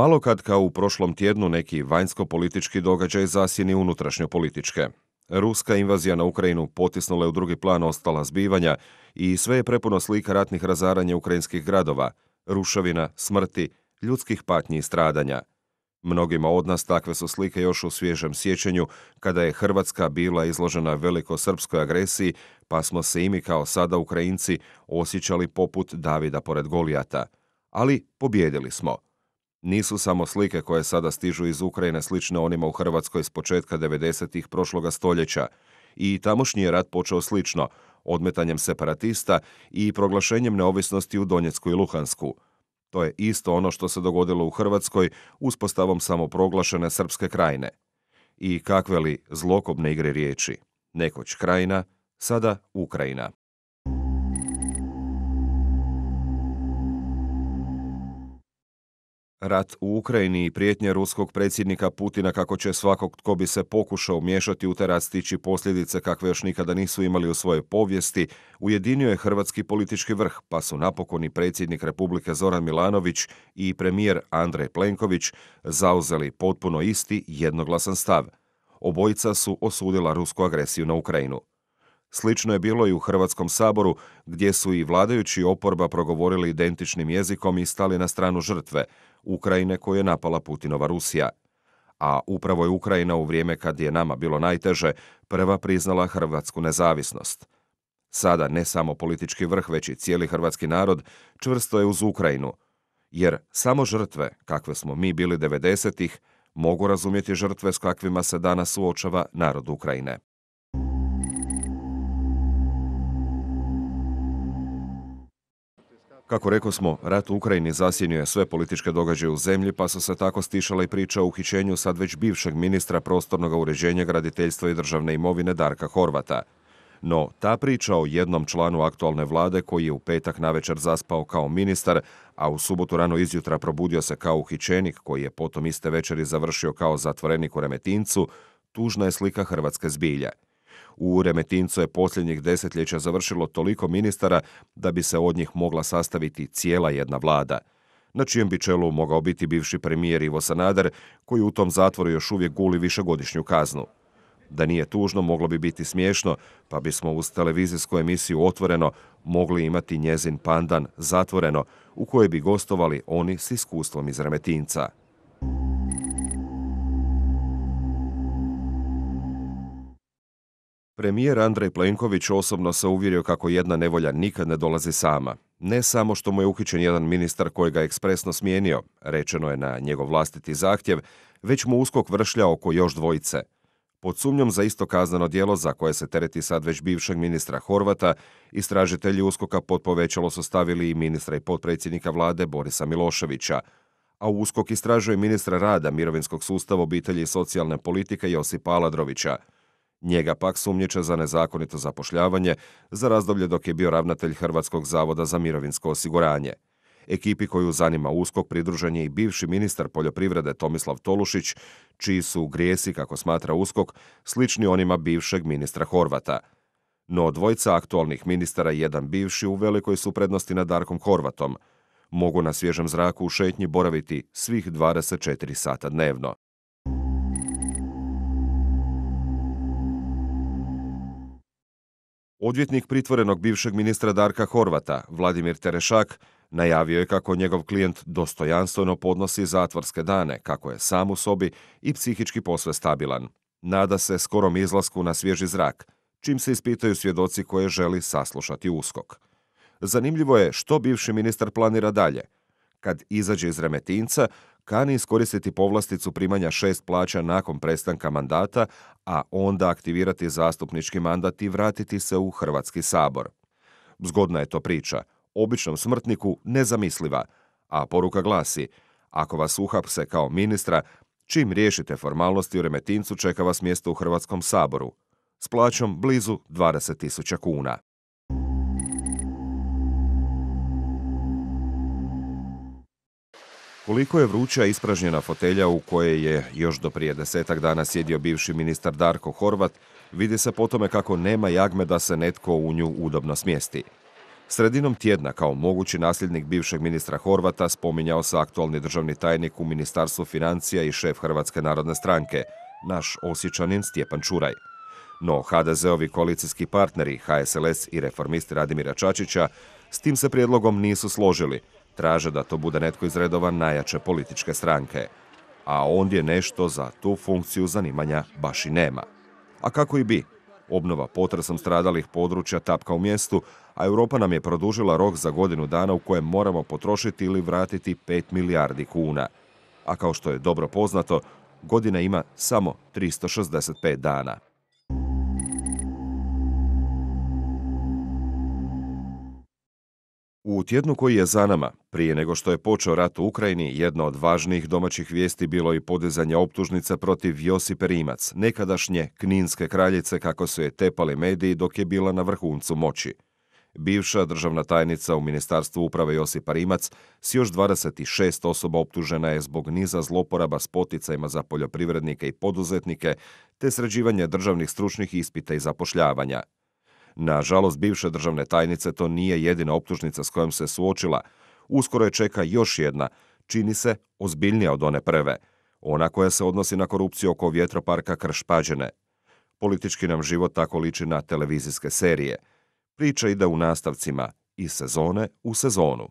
Malo kad kao u prošlom tjednu neki vanjsko-politički događaj zasjeni unutrašnjo-političke. Ruska invazija na Ukrajinu potisnula je u drugi plan ostala zbivanja i sve je prepuno slika ratnih razaranja ukrajinskih gradova, ruševina, smrti, ljudskih patnji i stradanja. Mnogima od nas takve su slike još u svježem sjećanju kada je Hrvatska bila izložena velikosrpskoj agresiji pa smo se i mi kao sada Ukrajinci osjećali poput Davida pored Golijata. Ali pobjedili smo – nisu samo slike koje sada stižu iz Ukrajine slične onima u Hrvatskoj s početka 90-ih prošloga stoljeća. I tamošnji je rat počeo slično, odmetanjem separatista i proglašenjem neovisnosti u Donjecku i Luhansku. To je isto ono što se dogodilo u Hrvatskoj uspostavom samoproglašene Srpske krajine. I kakve li zlokobne igre riječi. Nekoć krajina, sada Ukrajina. Rat u Ukrajini i prijetnje ruskog predsjednika Putina kako će svakog tko bi se pokušao miješati u te rat stići posljedice kakve još nikada nisu imali u svojoj povijesti, ujedinio je hrvatski politički vrh, pa su napokon i predsjednik Republike Zoran Milanović i premijer Andrej Plenković zauzeli potpuno isti jednoglasan stav. Obojica su osudila rusku agresiju na Ukrajinu. Slično je bilo i u Hrvatskom saboru, gdje su i vladajući oporba progovorili identičnim jezikom i stali na stranu žrtve – Ukrajine koju je napala Putinova Rusija. A upravo je Ukrajina u vrijeme kad je nama bilo najteže prva priznala hrvatsku nezavisnost. Sada ne samo politički vrh, već i cijeli hrvatski narod čvrsto je uz Ukrajinu, jer samo žrtve, kakve smo mi bili 90-ih, mogu razumjeti žrtve s kakvima se danas suočava narod Ukrajine. Kako rekao smo, rat u Ukrajini zasjenio je sve političke događaje u zemlji, pa su se tako stišala i priča o uhićenju sad već bivšeg ministra prostornog uređenja, graditeljstva i državne imovine Darka Horvata. No, ta priča o jednom članu aktualne vlade koji je u petak navečer zaspao kao ministar, a u subotu rano izjutra probudio se kao uhićenik koji je potom iste večeri završio kao zatvorenik u Remetincu, tužna je slika hrvatske zbilje. U Remetincu je posljednjih desetljeća završilo toliko ministara da bi se od njih mogla sastaviti cijela jedna vlada. Na čijem bi čelu mogao biti bivši premijer Ivo Sanader, koji u tom zatvoru još uvijek guli višegodišnju kaznu. Da nije tužno, moglo bi biti smiješno, pa bismo uz televizijsku emisiju Otvoreno mogli imati njezin pandan Zatvoreno, u kojoj bi gostovali oni s iskustvom iz Remetinca. Premijer Andrej Plenković osobno se uvjerio kako jedna nevolja nikad ne dolazi sama. Ne samo što mu je uhićen jedan ministar koji ga ekspresno smijenio, rečeno je na njegov vlastiti zahtjev, već mu uskok vršlja oko još dvojice. Pod sumnjom za isto kazneno djelo za koje se tereti sad već bivšeg ministra Horvata, istražitelji uskoka pod povećalo su stavili i ministra i potpredsjednika vlade Borisa Miloševića, a uskok istražuje ministra rada, mirovinskog sustava, obitelji i socijalne politike Josipa Aladrovića. Njega pak sumnjiče za nezakonito zapošljavanje za razdoblje dok je bio ravnatelj Hrvatskog zavoda za mirovinsko osiguranje. Ekipi koju zanima USKOK pridružen je i bivši ministar poljoprivrede Tomislav Tolušić, čiji su grijesi, kako smatra USKOK, slični onima bivšeg ministra Horvata. No dvojca aktualnih ministara, jedan bivši, u velikoj su prednosti nad Darkom Horvatom. Mogu na svježem zraku u šetnji boraviti svih 24 sata dnevno. Odvjetnik pritvorenog bivšeg ministra Darka Horvata, Vladimir Terešak, najavio je kako njegov klijent dostojanstveno podnosi zatvorske dane, kako je sam u sobi i psihički posve stabilan. Nada se skorom izlasku na svježi zrak, čim se ispitaju svjedoci koje želi saslušati uskok. Zanimljivo je što bivši ministar planira dalje. Kad izađe iz Remetinca, kani iskoristiti povlasticu primanja šest plaća nakon prestanka mandata, a onda aktivirati zastupnički mandat i vratiti se u Hrvatski sabor. Zgodna je to priča, običnom smrtniku nezamisliva, a poruka glasi, ako vas uhapse kao ministra, čim riješite formalnosti u Remetincu čeka vas mjesto u Hrvatskom saboru, s plaćom blizu 20.000 kuna. Koliko je vruća ispražnjena fotelja u kojoj je još do prije desetak dana sjedio bivši ministar Darko Horvat, vidi se po tome kako nema jagme da se netko u nju udobno smjesti. Sredinom tjedna kao mogući nasljednik bivšeg ministra Horvata spominjao se aktualni državni tajnik u Ministarstvu financija i šef Hrvatske narodne stranke, naš osjećanin Stjepan Čuraj. No, HDZ-ovi koalicijski partneri HSLS i reformisti Radimira Čačića s tim se prijedlogom nisu složili – Traže da to bude netko iz redova najjače političke stranke, a ondje nešto za tu funkciju zanimanja baš i nema. A kako i bi, obnova potresom stradalih područja tapka u mjestu, a Europa nam je produžila rok za godinu dana u kojem moramo potrošiti ili vratiti 5 milijardi kuna. A kao što je dobro poznato, godina ima samo 365 dana. U tjednu koji je za nama, prije nego što je počeo rat u Ukrajini, jedna od važnijih domaćih vijesti bilo i podizanje optužnice protiv Josipe Rimac, nekadašnje kninske kraljice kako su je tepali mediji dok je bila na vrhuncu moći. Bivša državna tajnica u Ministarstvu uprave Josipa Rimac s još 26 osoba optužena je zbog niza zloporaba s poticajima za poljoprivrednike i poduzetnike te sređivanje državnih stručnih ispita i zapošljavanja. Nažalost, bivše državne tajnice to nije jedina optužnica s kojom se suočila – uskoro je čeka još jedna, čini se ozbiljnija od one prve, ona koja se odnosi na korupciju oko vjetroparka Kršpađene. Politički nam život tako liči na televizijske serije. Priča ide u nastavcima iz sezone u sezonu.